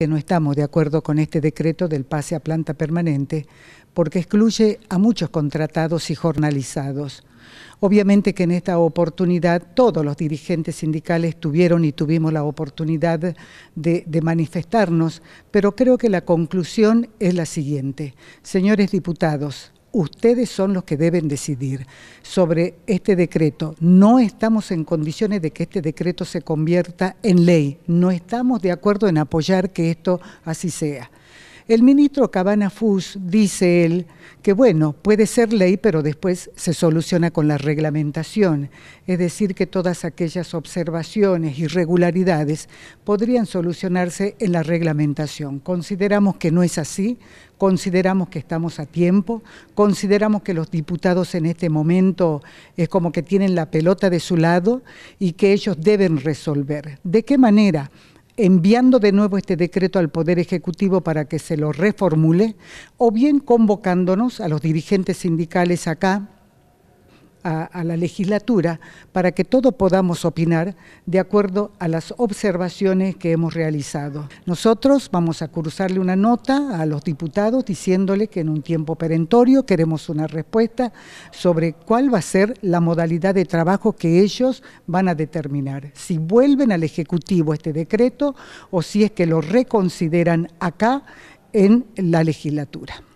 que no estamos de acuerdo con este decreto del pase a planta permanente porque excluye a muchos contratados y jornalizados. Obviamente que en esta oportunidad todos los dirigentes sindicales tuvieron y tuvimos la oportunidad de, de, manifestarnos, pero creo que la conclusión es la siguiente. Señores diputados, ustedes son los que deben decidir sobre este decreto. No estamos en condiciones de que este decreto se convierta en ley. No estamos de acuerdo en apoyar que esto así sea. El ministro Cabana Fus dice él que bueno, puede ser ley, pero después se soluciona con la reglamentación, es decir, que todas aquellas observaciones, irregularidades podrían solucionarse en la reglamentación. Consideramos que no es así, consideramos que estamos a tiempo, consideramos que los diputados en este momento es como que tienen la pelota de su lado y que ellos deben resolver. ¿De qué manera? enviando de nuevo este decreto al Poder Ejecutivo para que se lo reformule, o bien convocándonos a los dirigentes sindicales acá a, la legislatura para que todos podamos opinar de acuerdo a las observaciones que hemos realizado. Nosotros vamos a cursarle una nota a los diputados diciéndole que en un tiempo perentorio queremos una respuesta sobre cuál va a ser la modalidad de trabajo que ellos van a determinar. Si vuelven al Ejecutivo este decreto o si es que lo reconsideran acá en la legislatura.